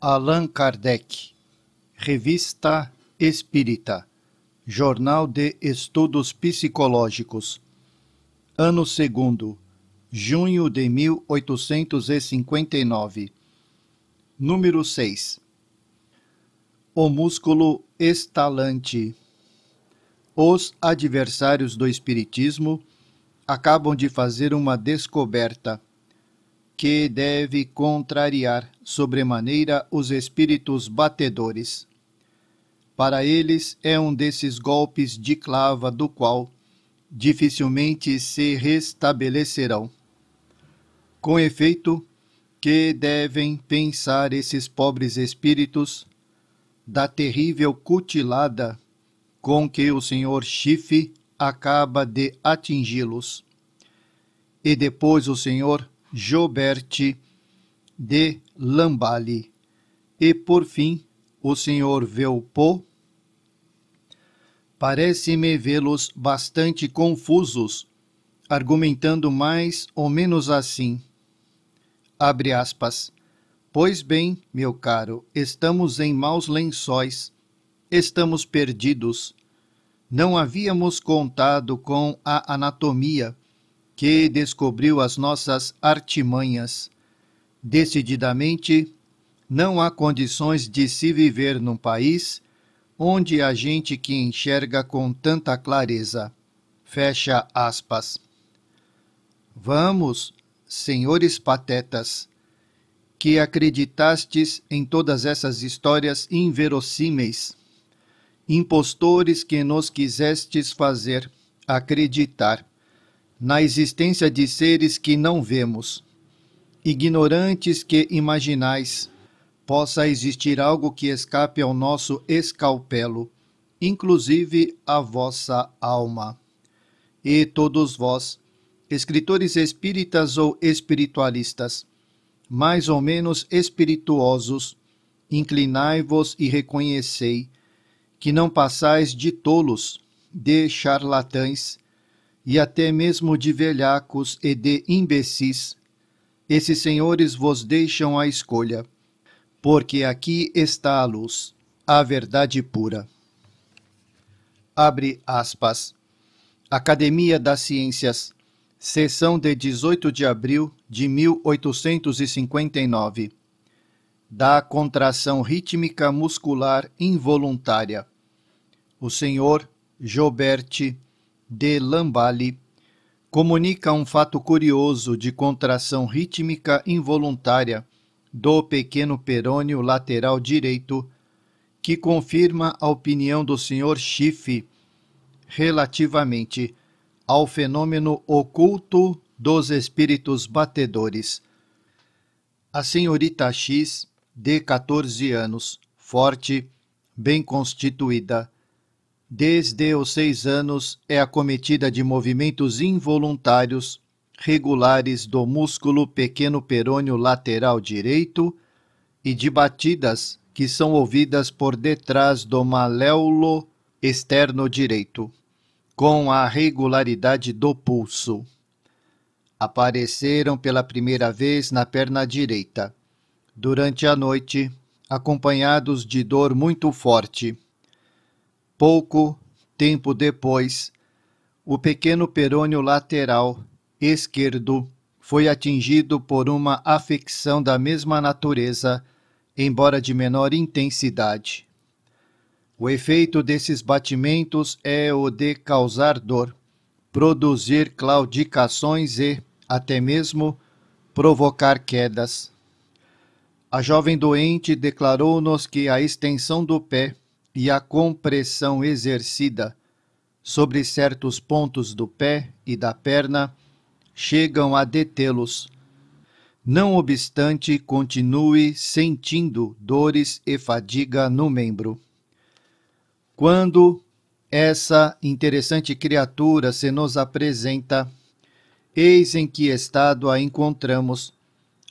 Allan Kardec, Revista Espírita, Jornal de Estudos Psicológicos, ano Segundo, junho de 1859. Número 6. O músculo estalante. Os adversários do Espiritismo acabam de fazer uma descoberta que deve contrariar sobremaneira os espíritos batedores. Para eles é um desses golpes de clava do qual dificilmente se restabelecerão. Com efeito, que devem pensar esses pobres espíritos da terrível cutilada com que o senhor Chifre acaba de atingi-los. E depois o senhor Jobert de Lamballe e, por fim, o Senhor Velpo. Parece-me vê-los bastante confusos, argumentando mais ou menos assim. Abre aspas. Pois bem, meu caro, estamos em maus lençóis. Estamos perdidos. Não havíamos contado com a anatomia que descobriu as nossas artimanhas. Decididamente, não há condições de se viver num país onde a gente que enxerga com tanta clareza. Fecha aspas. Vamos, senhores patetas, que acreditastes em todas essas histórias inverossímeis, impostores que nos quisestes fazer acreditar na existência de seres que não vemos, ignorantes que imaginais, possa existir algo que escape ao nosso escalpelo, inclusive à vossa alma. E todos vós, escritores espíritas ou espiritualistas, mais ou menos espirituosos, inclinai-vos e reconhecei que não passais de tolos, de charlatães, e até mesmo de velhacos e de imbecis. Esses senhores vos deixam a escolha, porque aqui está a luz, a verdade pura. Abre aspas. Academia das Ciências, sessão de 18 de abril de 1859. Da contração rítmica muscular involuntária. O senhor Jobert de Lamballe comunica um fato curioso de contração rítmica involuntária do pequeno perônio lateral direito, que confirma a opinião do Sr. Schiff relativamente ao fenômeno oculto dos espíritos batedores. A senhorita X, de 14 anos, forte, bem constituída, desde os seis anos é acometida de movimentos involuntários regulares do músculo pequeno perônio lateral direito e de batidas que são ouvidas por detrás do maléolo externo direito, com a regularidade do pulso. Apareceram pela primeira vez na perna direita, durante a noite, acompanhados de dor muito forte Pouco tempo depois, o pequeno perônio lateral esquerdo foi atingido por uma afecção da mesma natureza, embora de menor intensidade. O efeito desses batimentos é o de causar dor, produzir claudicações e, até mesmo, provocar quedas. A jovem doente declarou-nos que a extensão do pé e a compressão exercida sobre certos pontos do pé e da perna chegam a detê-los. Não obstante, continue sentindo dores e fadiga no membro. Quando essa interessante criatura se nos apresenta, eis em que estado a encontramos,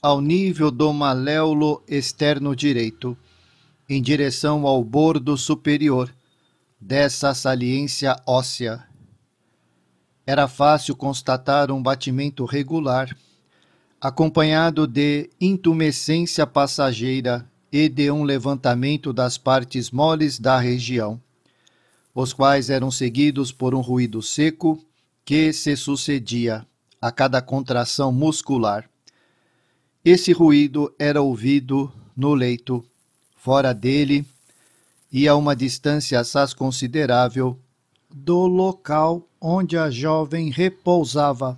ao nível do maléolo externo direito em direção ao bordo superior dessa saliência óssea. Era fácil constatar um batimento regular, acompanhado de intumescência passageira e de um levantamento das partes moles da região, os quais eram seguidos por um ruído seco que se sucedia a cada contração muscular. Esse ruído era ouvido no leito fora dele e a uma distância assaz considerável do local onde a jovem repousava,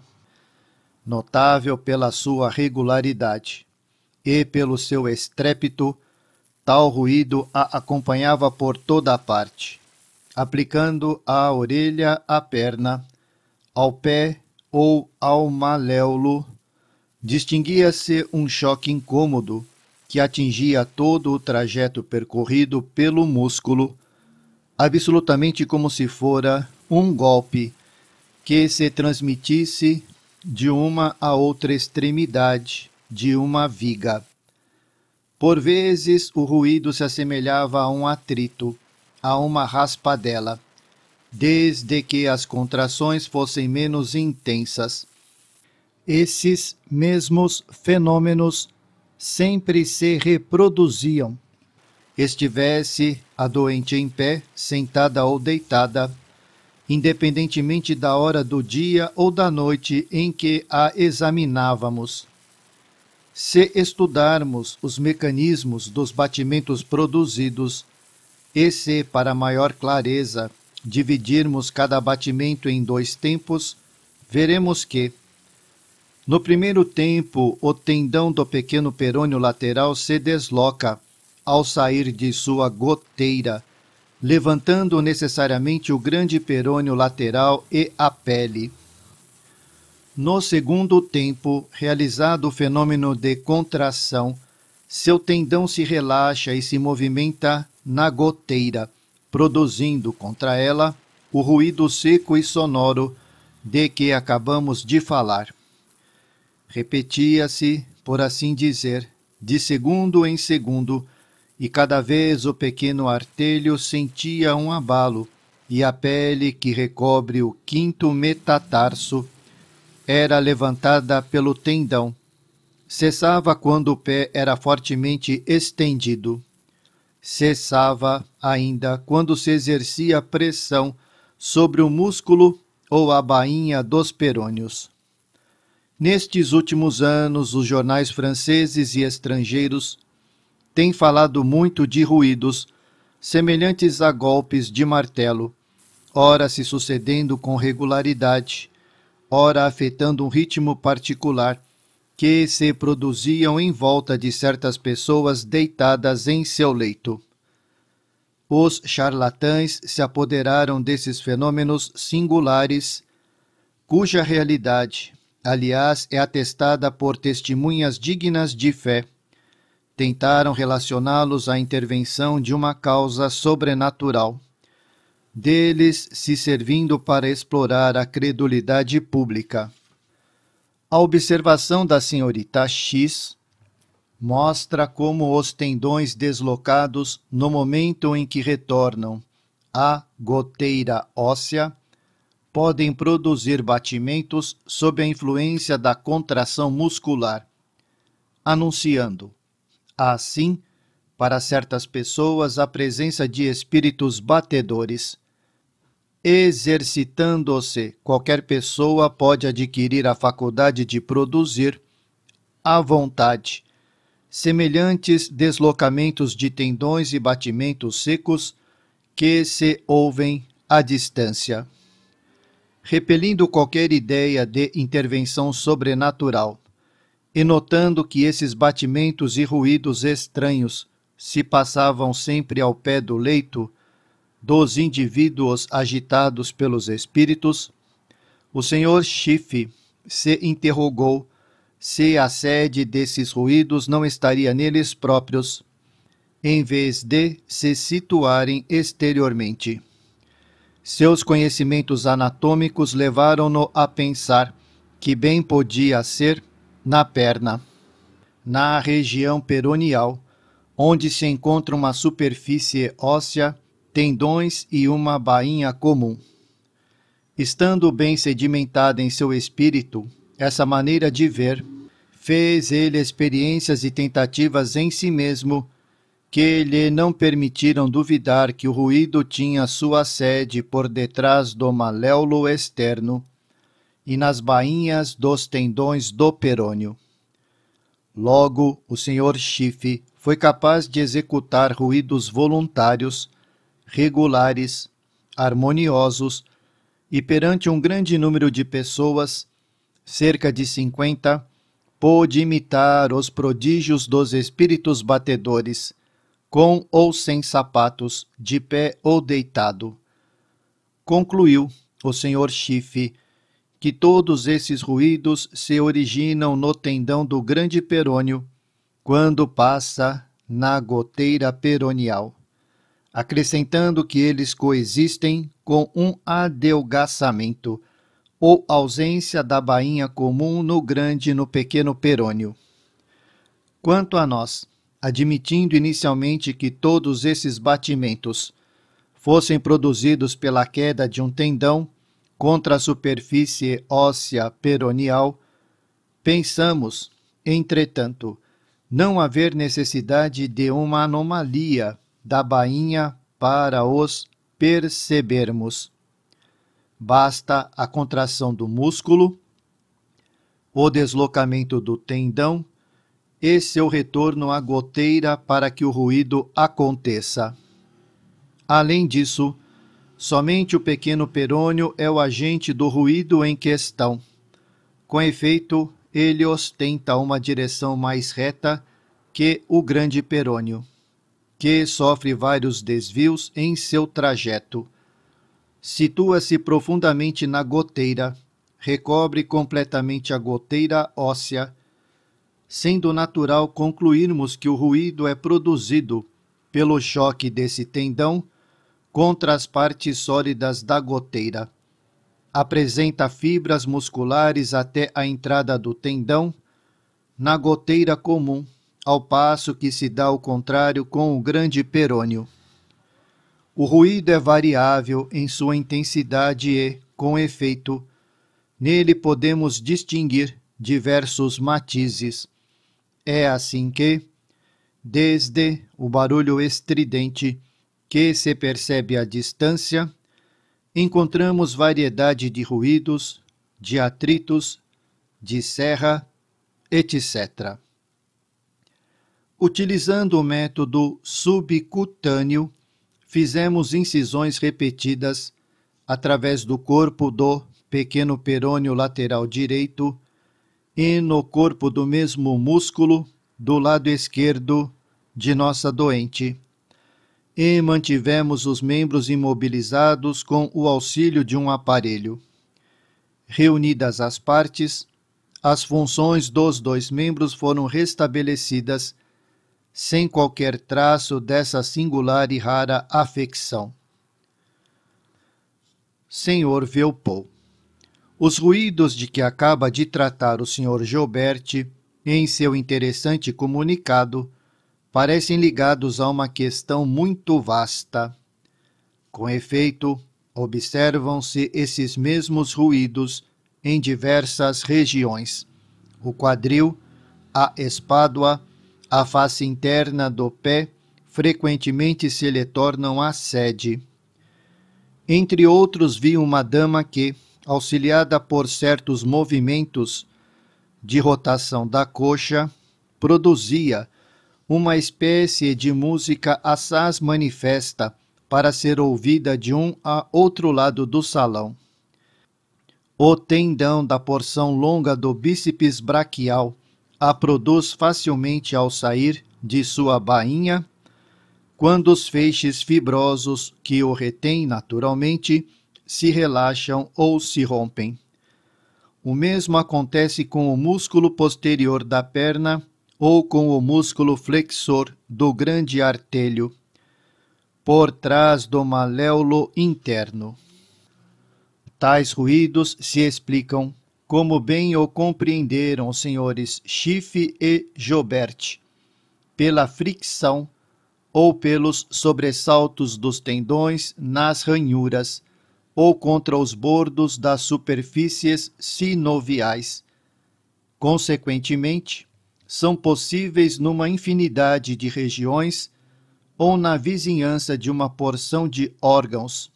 notável pela sua regularidade e pelo seu estrépito, tal ruído a acompanhava por toda a parte, aplicando a orelha, à perna, ao pé ou ao maléolo, distinguia-se um choque incômodo que atingia todo o trajeto percorrido pelo músculo, absolutamente como se fora um golpe que se transmitisse de uma a outra extremidade de uma viga. Por vezes o ruído se assemelhava a um atrito, a uma raspadela, desde que as contrações fossem menos intensas. Esses mesmos fenômenos sempre se reproduziam. Estivesse a doente em pé, sentada ou deitada, independentemente da hora do dia ou da noite em que a examinávamos. Se estudarmos os mecanismos dos batimentos produzidos, e se, para maior clareza, dividirmos cada batimento em dois tempos, veremos que, no primeiro tempo, o tendão do pequeno perônio lateral se desloca ao sair de sua goteira, levantando necessariamente o grande perônio lateral e a pele. No segundo tempo, realizado o fenômeno de contração, seu tendão se relaxa e se movimenta na goteira, produzindo contra ela o ruído seco e sonoro de que acabamos de falar. Repetia-se, por assim dizer, de segundo em segundo, e cada vez o pequeno artelho sentia um abalo, e a pele que recobre o quinto metatarso era levantada pelo tendão. Cessava quando o pé era fortemente estendido. Cessava ainda quando se exercia pressão sobre o músculo ou a bainha dos perônios. Nestes últimos anos, os jornais franceses e estrangeiros têm falado muito de ruídos semelhantes a golpes de martelo, ora se sucedendo com regularidade, ora afetando um ritmo particular, que se produziam em volta de certas pessoas deitadas em seu leito. Os charlatães se apoderaram desses fenômenos singulares, cuja realidade, aliás, é atestada por testemunhas dignas de fé, tentaram relacioná-los à intervenção de uma causa sobrenatural, deles se servindo para explorar a credulidade pública. A observação da senhorita X mostra como os tendões deslocados no momento em que retornam à goteira óssea podem produzir batimentos sob a influência da contração muscular, anunciando, assim, para certas pessoas a presença de espíritos batedores. Exercitando-se, qualquer pessoa pode adquirir a faculdade de produzir, à vontade, semelhantes deslocamentos de tendões e batimentos secos que se ouvem à distância repelindo qualquer ideia de intervenção sobrenatural, e notando que esses batimentos e ruídos estranhos se passavam sempre ao pé do leito dos indivíduos agitados pelos espíritos, o senhor Chife se interrogou se a sede desses ruídos não estaria neles próprios, em vez de se situarem exteriormente. Seus conhecimentos anatômicos levaram-no a pensar que bem podia ser na perna, na região peroneal, onde se encontra uma superfície óssea, tendões e uma bainha comum. Estando bem sedimentada em seu espírito, essa maneira de ver fez ele experiências e tentativas em si mesmo que lhe não permitiram duvidar que o ruído tinha sua sede por detrás do maléolo externo e nas bainhas dos tendões do perônio. Logo, o senhor Schiff foi capaz de executar ruídos voluntários, regulares, harmoniosos, e perante um grande número de pessoas, cerca de cinquenta, pôde imitar os prodígios dos espíritos batedores com ou sem sapatos, de pé ou deitado. Concluiu o senhor Schiff que todos esses ruídos se originam no tendão do grande perônio quando passa na goteira peronial, acrescentando que eles coexistem com um adelgaçamento ou ausência da bainha comum no grande e no pequeno perônio. Quanto a nós, admitindo inicialmente que todos esses batimentos fossem produzidos pela queda de um tendão contra a superfície óssea peronial, pensamos, entretanto, não haver necessidade de uma anomalia da bainha para os percebermos. Basta a contração do músculo, o deslocamento do tendão e seu é retorno à goteira para que o ruído aconteça. Além disso, somente o pequeno perônio é o agente do ruído em questão. Com efeito, ele ostenta uma direção mais reta que o grande perônio, que sofre vários desvios em seu trajeto. Situa-se profundamente na goteira, recobre completamente a goteira óssea sendo natural concluirmos que o ruído é produzido pelo choque desse tendão contra as partes sólidas da goteira. Apresenta fibras musculares até a entrada do tendão na goteira comum, ao passo que se dá o contrário com o grande perônio. O ruído é variável em sua intensidade e, com efeito, nele podemos distinguir diversos matizes é assim que, desde o barulho estridente que se percebe à distância, encontramos variedade de ruídos, de atritos, de serra, etc. Utilizando o método subcutâneo, fizemos incisões repetidas através do corpo do pequeno perônio lateral direito e no corpo do mesmo músculo do lado esquerdo de nossa doente. E mantivemos os membros imobilizados com o auxílio de um aparelho. Reunidas as partes, as funções dos dois membros foram restabelecidas, sem qualquer traço dessa singular e rara afecção. Senhor Velpou os ruídos de que acaba de tratar o Sr. Gilberti em seu interessante comunicado parecem ligados a uma questão muito vasta. Com efeito, observam-se esses mesmos ruídos em diversas regiões. O quadril, a espádua, a face interna do pé frequentemente se lhe tornam a sede. Entre outros, vi uma dama que, auxiliada por certos movimentos de rotação da coxa, produzia uma espécie de música assaz manifesta para ser ouvida de um a outro lado do salão. O tendão da porção longa do bíceps braquial a produz facilmente ao sair de sua bainha, quando os feixes fibrosos que o retêm naturalmente se relaxam ou se rompem. O mesmo acontece com o músculo posterior da perna ou com o músculo flexor do grande artelho, por trás do maléolo interno. Tais ruídos se explicam, como bem o compreenderam os senhores Schiff e Jobert, pela fricção ou pelos sobressaltos dos tendões nas ranhuras ou contra os bordos das superfícies sinoviais. Consequentemente, são possíveis numa infinidade de regiões ou na vizinhança de uma porção de órgãos,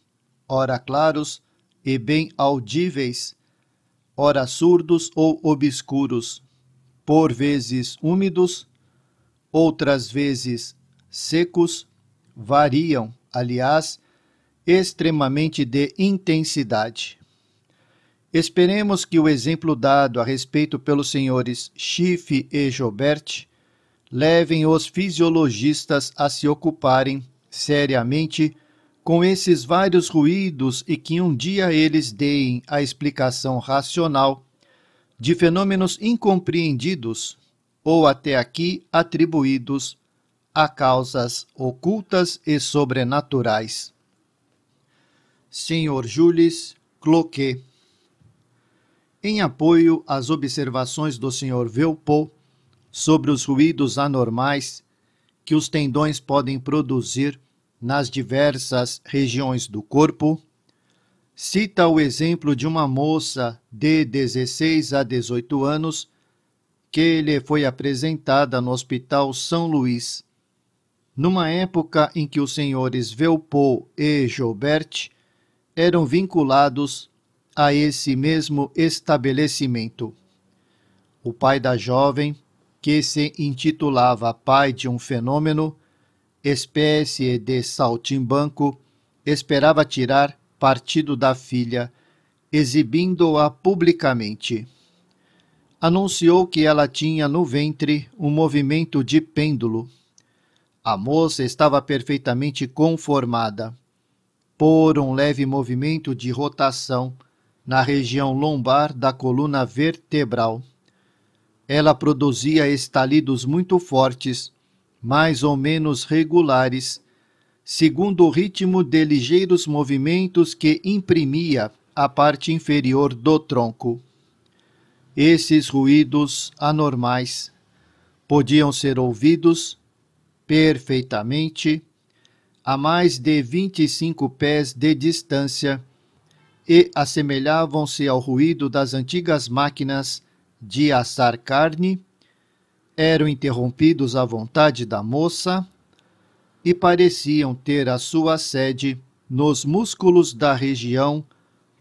ora claros e bem audíveis, ora surdos ou obscuros, por vezes úmidos, outras vezes secos, variam, aliás, extremamente de intensidade. Esperemos que o exemplo dado a respeito pelos senhores Schiff e Jobert levem os fisiologistas a se ocuparem seriamente com esses vários ruídos e que um dia eles deem a explicação racional de fenômenos incompreendidos ou até aqui atribuídos a causas ocultas e sobrenaturais. Sr. Jules Cloquet. Em apoio às observações do Sr. Velpot sobre os ruídos anormais que os tendões podem produzir nas diversas regiões do corpo, cita o exemplo de uma moça de 16 a 18 anos que lhe foi apresentada no Hospital São Luís. Numa época em que os senhores Velpot e Joubert eram vinculados a esse mesmo estabelecimento. O pai da jovem, que se intitulava pai de um fenômeno, espécie de saltimbanco, esperava tirar partido da filha, exibindo-a publicamente. Anunciou que ela tinha no ventre um movimento de pêndulo. A moça estava perfeitamente conformada por um leve movimento de rotação na região lombar da coluna vertebral. Ela produzia estalidos muito fortes, mais ou menos regulares, segundo o ritmo de ligeiros movimentos que imprimia a parte inferior do tronco. Esses ruídos anormais podiam ser ouvidos perfeitamente a mais de vinte e cinco pés de distância e assemelhavam-se ao ruído das antigas máquinas de assar carne, eram interrompidos à vontade da moça e pareciam ter a sua sede nos músculos da região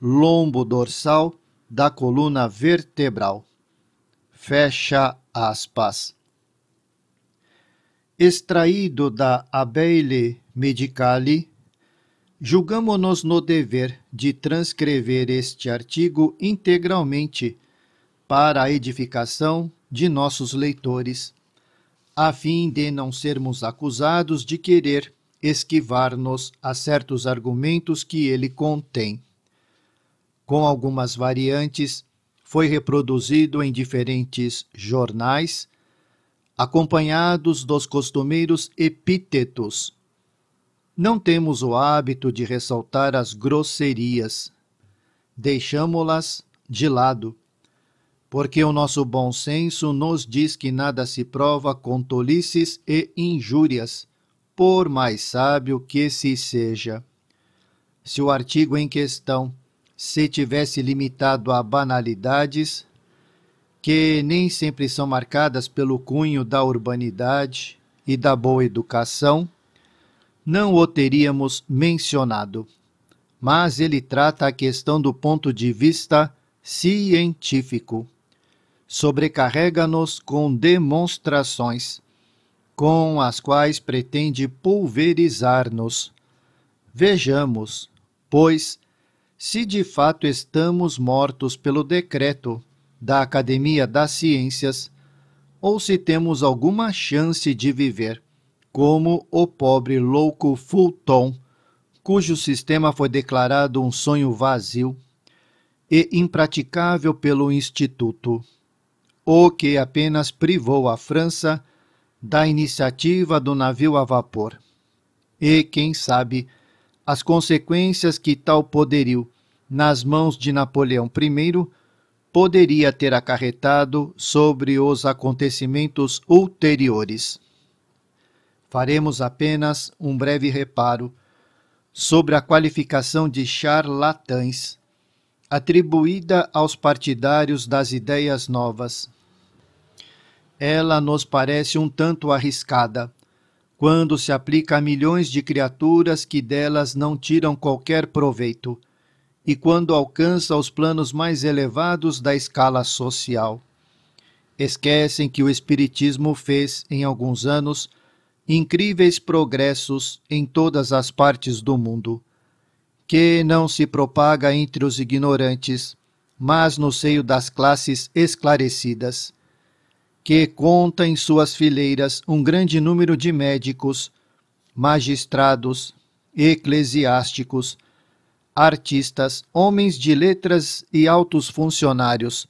lombo dorsal da coluna vertebral. Fecha aspas. Extraído da Abeille Medicali, julgamos-nos no dever de transcrever este artigo integralmente para a edificação de nossos leitores, a fim de não sermos acusados de querer esquivar-nos a certos argumentos que ele contém. Com algumas variantes, foi reproduzido em diferentes jornais, acompanhados dos costumeiros epítetos não temos o hábito de ressaltar as grosserias. Deixamo-las de lado, porque o nosso bom senso nos diz que nada se prova com tolices e injúrias, por mais sábio que se seja. Se o artigo em questão se tivesse limitado a banalidades, que nem sempre são marcadas pelo cunho da urbanidade e da boa educação, não o teríamos mencionado. Mas ele trata a questão do ponto de vista científico. Sobrecarrega-nos com demonstrações, com as quais pretende pulverizar-nos. Vejamos, pois, se de fato estamos mortos pelo decreto da Academia das Ciências, ou se temos alguma chance de viver como o pobre louco Fulton, cujo sistema foi declarado um sonho vazio e impraticável pelo Instituto, o que apenas privou a França da iniciativa do navio a vapor. E, quem sabe, as consequências que tal poderio, nas mãos de Napoleão I, poderia ter acarretado sobre os acontecimentos ulteriores faremos apenas um breve reparo sobre a qualificação de charlatães atribuída aos partidários das ideias novas. Ela nos parece um tanto arriscada quando se aplica a milhões de criaturas que delas não tiram qualquer proveito e quando alcança os planos mais elevados da escala social. Esquecem que o Espiritismo fez, em alguns anos, incríveis progressos em todas as partes do mundo, que não se propaga entre os ignorantes, mas no seio das classes esclarecidas, que conta em suas fileiras um grande número de médicos, magistrados, eclesiásticos, artistas, homens de letras e altos funcionários,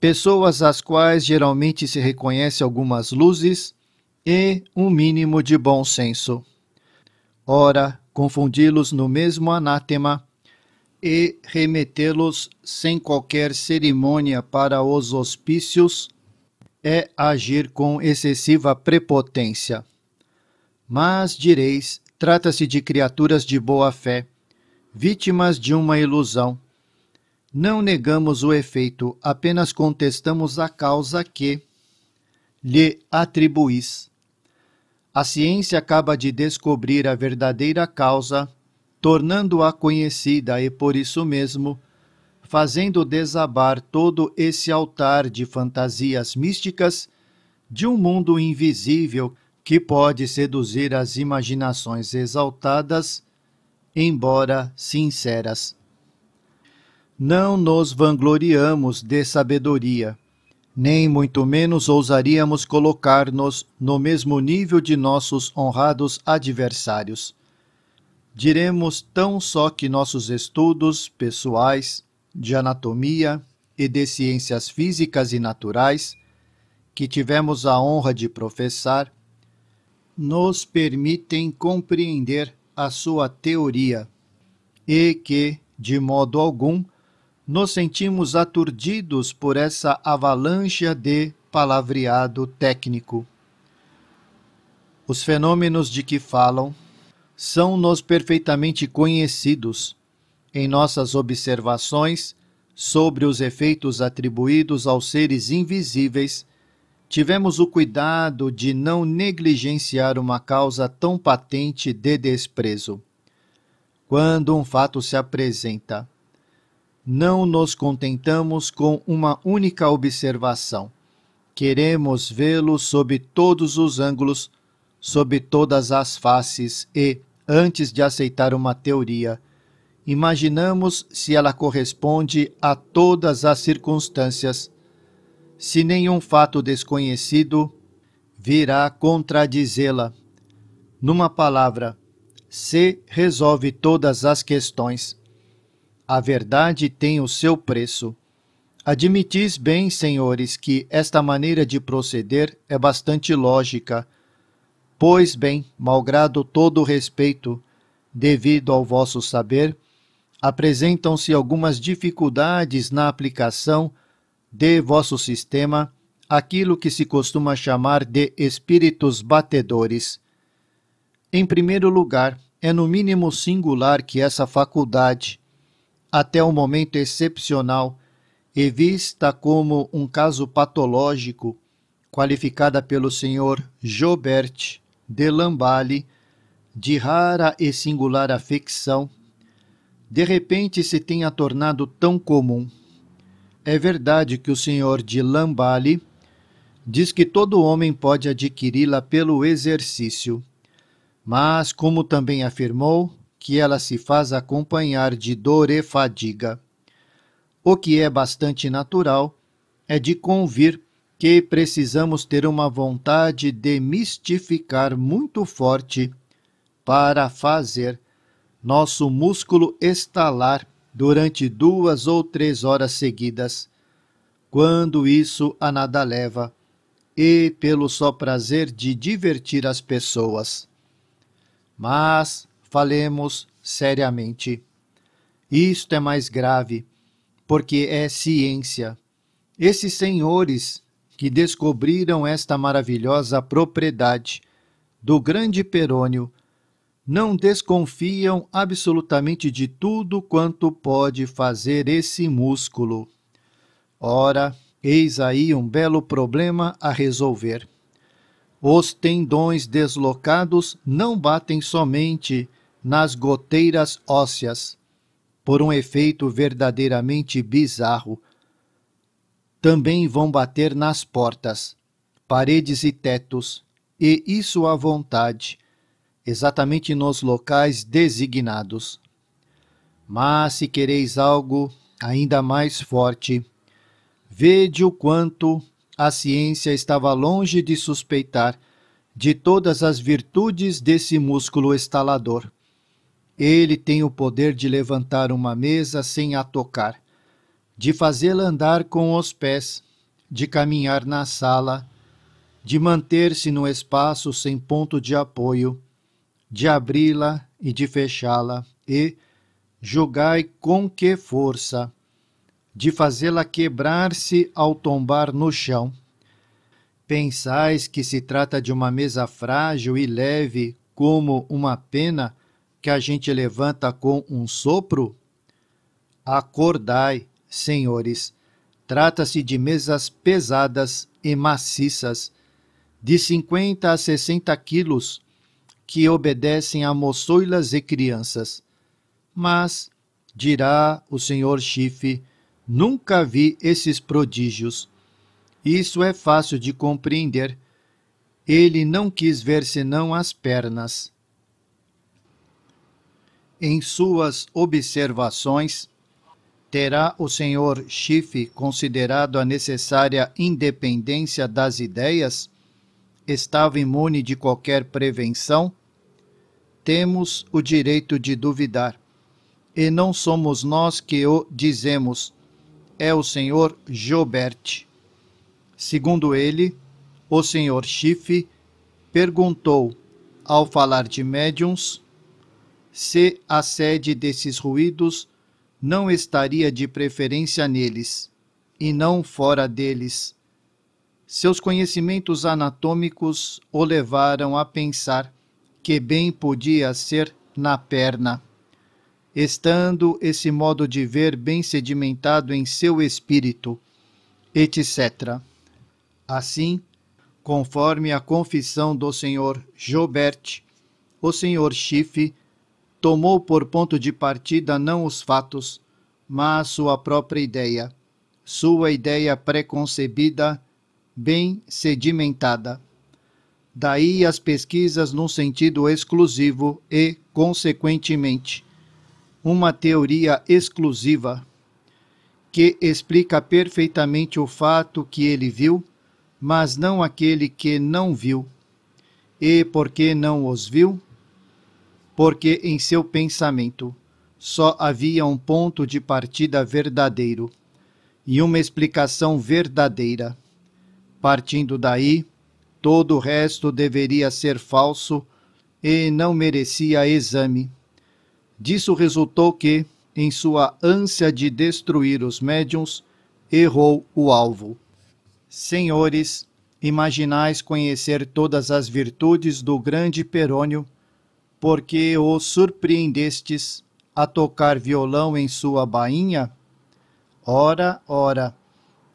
pessoas às quais geralmente se reconhece algumas luzes e um mínimo de bom senso. Ora, confundi-los no mesmo anátema e remetê-los sem qualquer cerimônia para os hospícios é agir com excessiva prepotência. Mas direis, trata-se de criaturas de boa fé, vítimas de uma ilusão. Não negamos o efeito, apenas contestamos a causa que lhe atribuís. A ciência acaba de descobrir a verdadeira causa, tornando-a conhecida e, por isso mesmo, fazendo desabar todo esse altar de fantasias místicas de um mundo invisível que pode seduzir as imaginações exaltadas, embora sinceras. Não nos vangloriamos de sabedoria nem muito menos ousaríamos colocar-nos no mesmo nível de nossos honrados adversários. Diremos tão só que nossos estudos pessoais de anatomia e de ciências físicas e naturais, que tivemos a honra de professar, nos permitem compreender a sua teoria e que, de modo algum, nos sentimos aturdidos por essa avalanche de palavreado técnico. Os fenômenos de que falam são-nos perfeitamente conhecidos em nossas observações sobre os efeitos atribuídos aos seres invisíveis, tivemos o cuidado de não negligenciar uma causa tão patente de desprezo. Quando um fato se apresenta não nos contentamos com uma única observação. Queremos vê-lo sob todos os ângulos, sob todas as faces e, antes de aceitar uma teoria, imaginamos se ela corresponde a todas as circunstâncias, se nenhum fato desconhecido virá contradizê-la. Numa palavra, se resolve todas as questões a verdade tem o seu preço. Admitis bem, senhores, que esta maneira de proceder é bastante lógica. Pois bem, malgrado todo o respeito devido ao vosso saber, apresentam-se algumas dificuldades na aplicação de vosso sistema aquilo que se costuma chamar de espíritos batedores. Em primeiro lugar, é no mínimo singular que essa faculdade, até um momento excepcional e vista como um caso patológico, qualificada pelo senhor Jobert de Lamballe de rara e singular afecção, de repente se tenha tornado tão comum. É verdade que o senhor de Lamballe diz que todo homem pode adquiri-la pelo exercício, mas, como também afirmou, que ela se faz acompanhar de dor e fadiga. O que é bastante natural é de convir que precisamos ter uma vontade de mistificar muito forte para fazer nosso músculo estalar durante duas ou três horas seguidas. Quando isso a nada leva, e pelo só prazer de divertir as pessoas. Mas falemos seriamente. Isto é mais grave, porque é ciência. Esses senhores que descobriram esta maravilhosa propriedade do grande perônio não desconfiam absolutamente de tudo quanto pode fazer esse músculo. Ora, eis aí um belo problema a resolver. Os tendões deslocados não batem somente nas goteiras ósseas, por um efeito verdadeiramente bizarro, também vão bater nas portas, paredes e tetos, e isso à vontade, exatamente nos locais designados. Mas se quereis algo ainda mais forte, vede o quanto a ciência estava longe de suspeitar de todas as virtudes desse músculo estalador. Ele tem o poder de levantar uma mesa sem a tocar, de fazê-la andar com os pés, de caminhar na sala, de manter-se no espaço sem ponto de apoio, de abri-la e de fechá-la, e julgai com que força, de fazê-la quebrar-se ao tombar no chão. Pensais que se trata de uma mesa frágil e leve como uma pena? que a gente levanta com um sopro? Acordai, senhores, trata-se de mesas pesadas e maciças, de 50 a 60 quilos, que obedecem a moçoilas e crianças. Mas, dirá o senhor Chifre, nunca vi esses prodígios. Isso é fácil de compreender. Ele não quis ver senão as pernas. Em suas observações, terá o senhor Chifre considerado a necessária independência das ideias? Estava imune de qualquer prevenção? Temos o direito de duvidar. E não somos nós que o dizemos, é o senhor Jobert. Segundo ele, o senhor Chifre perguntou, ao falar de médiums, se a sede desses ruídos não estaria de preferência neles, e não fora deles. Seus conhecimentos anatômicos o levaram a pensar que bem podia ser na perna. Estando esse modo de ver bem sedimentado em seu espírito, etc. Assim, conforme a confissão do senhor Jobert, o senhor Schiff tomou por ponto de partida não os fatos, mas sua própria ideia, sua ideia preconcebida, bem sedimentada. Daí as pesquisas num sentido exclusivo e, consequentemente, uma teoria exclusiva que explica perfeitamente o fato que ele viu, mas não aquele que não viu. E porque não os viu, porque em seu pensamento só havia um ponto de partida verdadeiro e uma explicação verdadeira. Partindo daí, todo o resto deveria ser falso e não merecia exame. Disso resultou que, em sua ânsia de destruir os médiums, errou o alvo. Senhores, imaginais conhecer todas as virtudes do grande Perônio porque o surpreendestes a tocar violão em sua bainha? Ora, ora,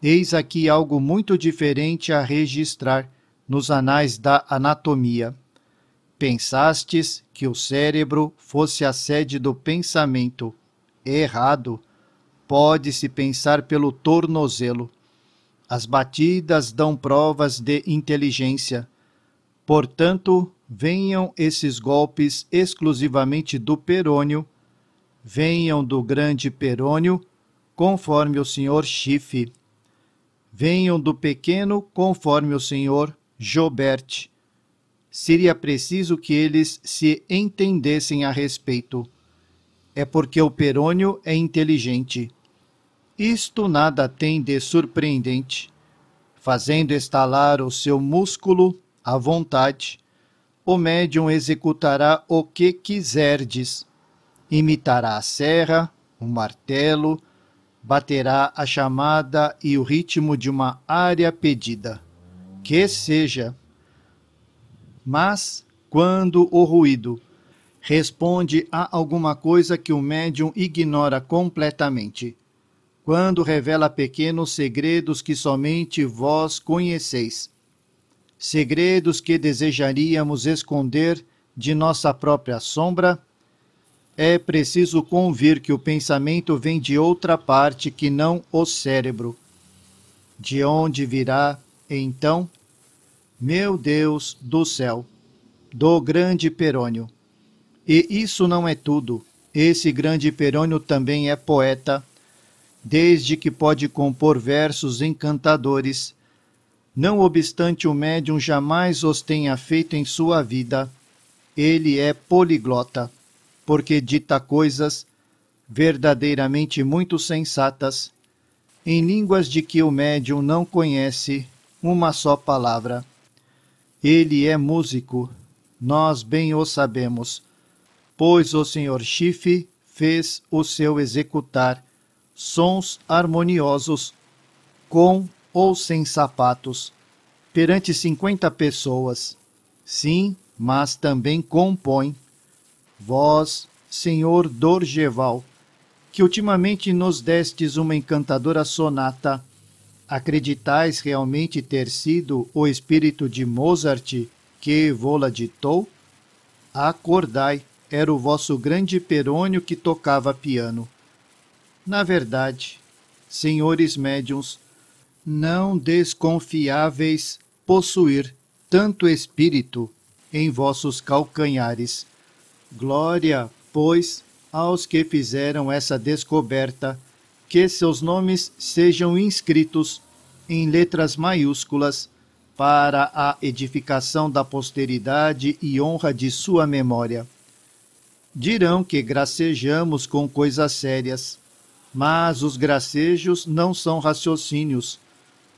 eis aqui algo muito diferente a registrar nos anais da anatomia. Pensastes que o cérebro fosse a sede do pensamento. Errado. Pode-se pensar pelo tornozelo. As batidas dão provas de inteligência. Portanto, venham esses golpes exclusivamente do perônio, venham do grande perônio, conforme o senhor Schiff, venham do pequeno, conforme o senhor Jobert. Seria preciso que eles se entendessem a respeito. É porque o perônio é inteligente. Isto nada tem de surpreendente. Fazendo estalar o seu músculo à vontade, o médium executará o que quiserdes. Imitará a serra, o um martelo, baterá a chamada e o ritmo de uma área pedida. Que seja. Mas, quando o ruído responde a alguma coisa que o médium ignora completamente, quando revela pequenos segredos que somente vós conheceis, segredos que desejaríamos esconder de nossa própria sombra, é preciso convir que o pensamento vem de outra parte que não o cérebro. De onde virá, então? Meu Deus do céu, do grande Perônio. E isso não é tudo. Esse grande Perônio também é poeta, desde que pode compor versos encantadores não obstante o médium jamais os tenha feito em sua vida, ele é poliglota, porque dita coisas verdadeiramente muito sensatas, em línguas de que o médium não conhece uma só palavra. Ele é músico, nós bem o sabemos, pois o senhor Chife fez o seu executar sons harmoniosos com ou sem sapatos, perante cinquenta pessoas, sim, mas também compõe. Vós, senhor Dorgeval, que ultimamente nos destes uma encantadora sonata, acreditais realmente ter sido o espírito de Mozart que vola la ditou? Acordai, era o vosso grande Perônio que tocava piano. Na verdade, senhores médiums, não desconfiáveis possuir tanto espírito em vossos calcanhares. Glória, pois, aos que fizeram essa descoberta, que seus nomes sejam inscritos em letras maiúsculas para a edificação da posteridade e honra de sua memória. Dirão que gracejamos com coisas sérias, mas os gracejos não são raciocínios,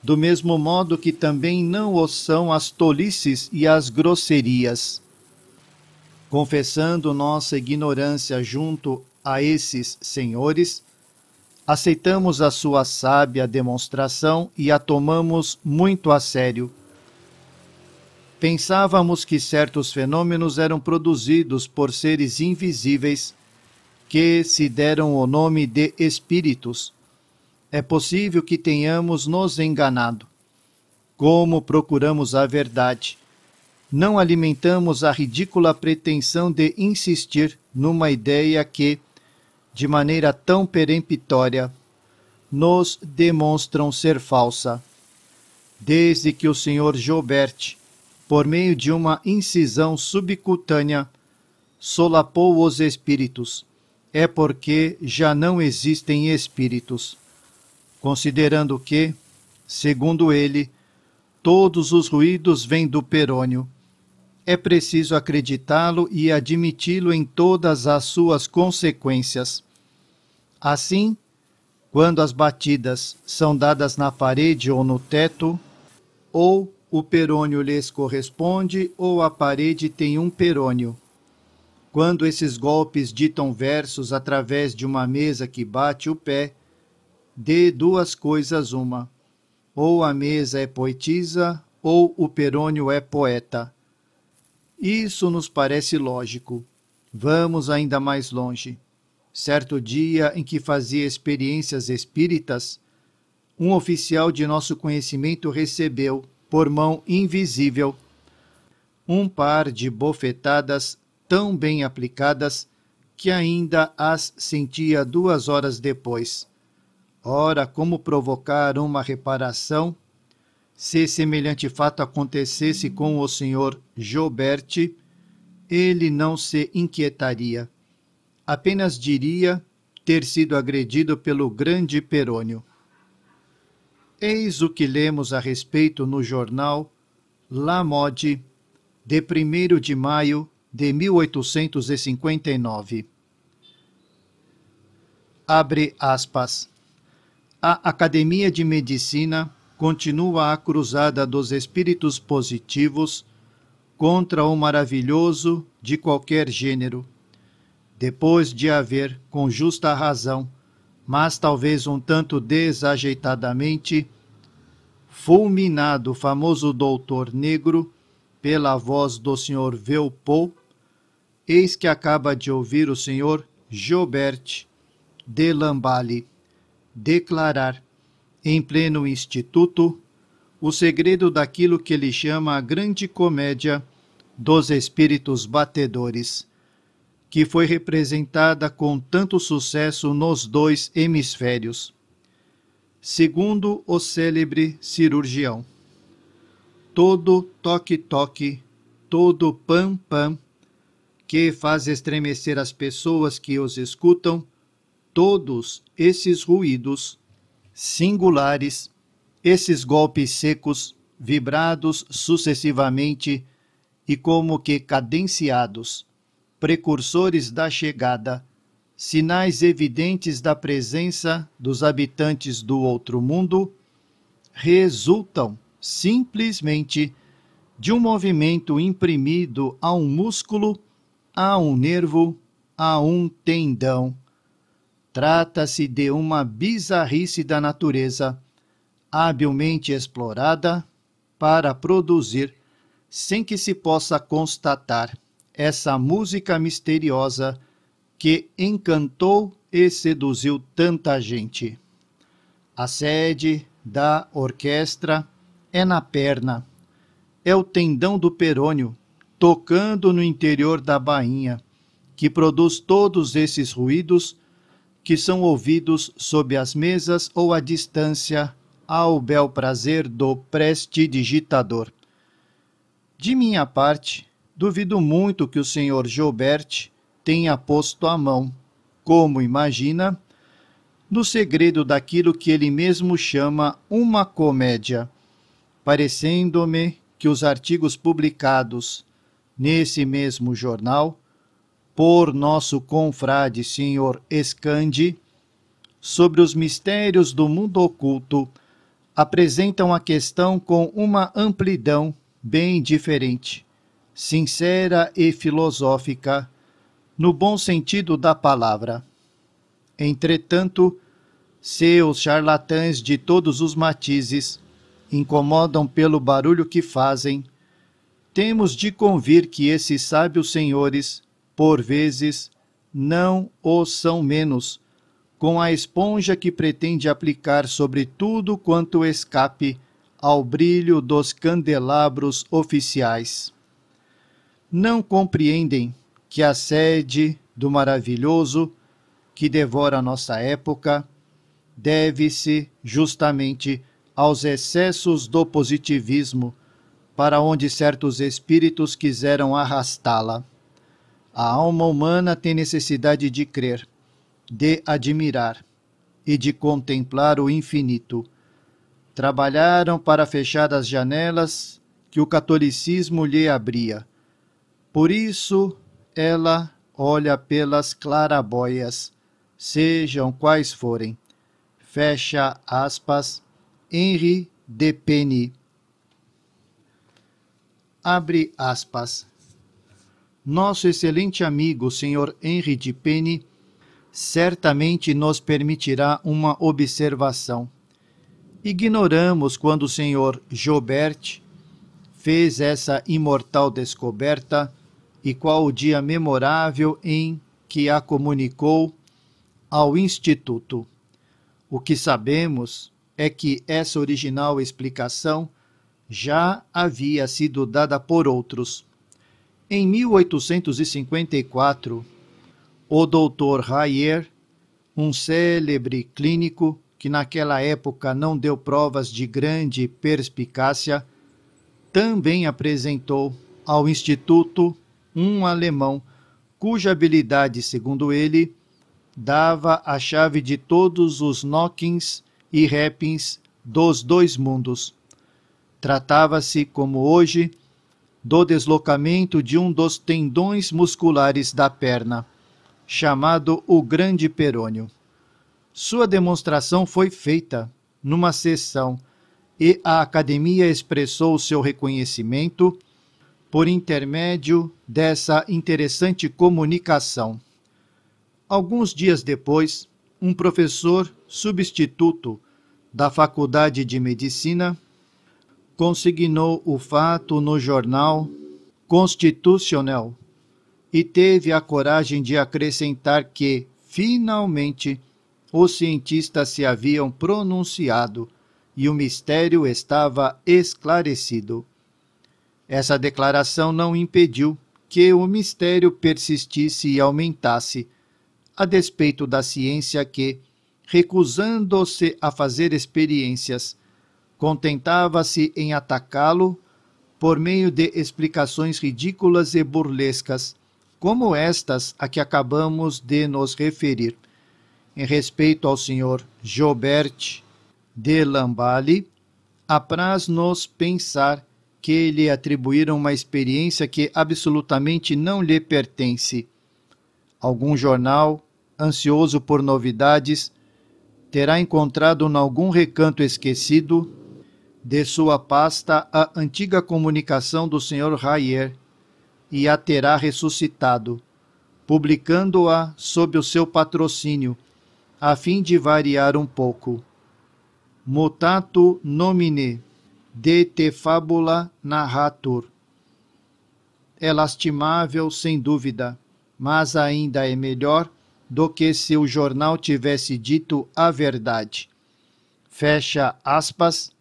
do mesmo modo que também não o são as tolices e as grosserias. Confessando nossa ignorância junto a esses senhores, aceitamos a sua sábia demonstração e a tomamos muito a sério. Pensávamos que certos fenômenos eram produzidos por seres invisíveis, que se deram o nome de espíritos, é possível que tenhamos nos enganado. Como procuramos a verdade? Não alimentamos a ridícula pretensão de insistir numa ideia que, de maneira tão peremptória, nos demonstram ser falsa. Desde que o senhor Jobert, por meio de uma incisão subcutânea, solapou os espíritos, é porque já não existem espíritos considerando que, segundo ele, todos os ruídos vêm do perônio. É preciso acreditá-lo e admiti-lo em todas as suas consequências. Assim, quando as batidas são dadas na parede ou no teto, ou o perônio lhes corresponde ou a parede tem um perônio. Quando esses golpes ditam versos através de uma mesa que bate o pé, de duas coisas uma. Ou a mesa é poetisa, ou o perônio é poeta. Isso nos parece lógico. Vamos ainda mais longe. Certo dia em que fazia experiências espíritas, um oficial de nosso conhecimento recebeu, por mão invisível, um par de bofetadas tão bem aplicadas que ainda as sentia duas horas depois Ora, como provocar uma reparação se semelhante fato acontecesse com o senhor Gilberte? Ele não se inquietaria. Apenas diria ter sido agredido pelo grande Perônio. Eis o que lemos a respeito no jornal La Mode, de 1 de maio de 1859. Abre aspas a Academia de Medicina continua a cruzada dos espíritos positivos contra o maravilhoso de qualquer gênero. Depois de haver, com justa razão, mas talvez um tanto desajeitadamente, fulminado o famoso doutor negro pela voz do senhor Velpou, eis que acaba de ouvir o senhor Gilbert de Lamballe declarar, em pleno instituto, o segredo daquilo que ele chama a grande comédia dos espíritos batedores, que foi representada com tanto sucesso nos dois hemisférios. Segundo o célebre cirurgião, todo toque-toque, todo pam-pam, que faz estremecer as pessoas que os escutam, todos esses ruídos singulares, esses golpes secos, vibrados sucessivamente e como que cadenciados, precursores da chegada, sinais evidentes da presença dos habitantes do outro mundo, resultam simplesmente de um movimento imprimido a um músculo, a um nervo, a um tendão Trata-se de uma bizarrice da natureza, habilmente explorada para produzir, sem que se possa constatar, essa música misteriosa que encantou e seduziu tanta gente. A sede da orquestra é na perna, é o tendão do perônio, tocando no interior da bainha, que produz todos esses ruídos que são ouvidos sob as mesas ou à distância, ao bel prazer do prestidigitador. De minha parte, duvido muito que o senhor Gilbert tenha posto a mão, como imagina, no segredo daquilo que ele mesmo chama uma comédia, parecendo-me que os artigos publicados nesse mesmo jornal por nosso confrade Sr. Escande sobre os mistérios do mundo oculto apresentam a questão com uma amplidão bem diferente, sincera e filosófica, no bom sentido da palavra. Entretanto, se os charlatães de todos os matizes incomodam pelo barulho que fazem. Temos de convir que esses sábios senhores por vezes, não o são menos, com a esponja que pretende aplicar sobre tudo quanto escape ao brilho dos candelabros oficiais. Não compreendem que a sede do maravilhoso que devora nossa época deve-se justamente aos excessos do positivismo para onde certos espíritos quiseram arrastá-la. A alma humana tem necessidade de crer, de admirar e de contemplar o infinito. Trabalharam para fechar as janelas que o catolicismo lhe abria. Por isso, ela olha pelas claraboias, sejam quais forem. Fecha aspas, Henri de Penny. Abre aspas nosso excelente amigo, Sr. Henry de Penny, certamente nos permitirá uma observação. Ignoramos quando o Sr. Jobert fez essa imortal descoberta e qual o dia memorável em que a comunicou ao Instituto. O que sabemos é que essa original explicação já havia sido dada por outros em 1854, o Dr. Rayer, um célebre clínico que naquela época não deu provas de grande perspicácia, também apresentou ao Instituto um alemão cuja habilidade, segundo ele, dava a chave de todos os knockings e rappings dos dois mundos. Tratava-se, como hoje, do deslocamento de um dos tendões musculares da perna, chamado o grande perônio. Sua demonstração foi feita numa sessão e a academia expressou seu reconhecimento por intermédio dessa interessante comunicação. Alguns dias depois, um professor substituto da Faculdade de Medicina consignou o fato no jornal Constitucional e teve a coragem de acrescentar que, finalmente, os cientistas se haviam pronunciado e o mistério estava esclarecido. Essa declaração não impediu que o mistério persistisse e aumentasse, a despeito da ciência que, recusando-se a fazer experiências, contentava-se em atacá-lo por meio de explicações ridículas e burlescas, como estas a que acabamos de nos referir. Em respeito ao senhor Gilbert de Lamballe, apraz-nos pensar que lhe atribuíram uma experiência que absolutamente não lhe pertence. Algum jornal, ansioso por novidades, terá encontrado em algum recanto esquecido de sua pasta a antiga comunicação do Sr. Rayer e a terá ressuscitado, publicando-a sob o seu patrocínio, a fim de variar um pouco. Mutato nomine de te fabula narrator. É lastimável, sem dúvida, mas ainda é melhor do que se o jornal tivesse dito a verdade. Fecha aspas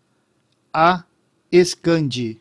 a Escandi.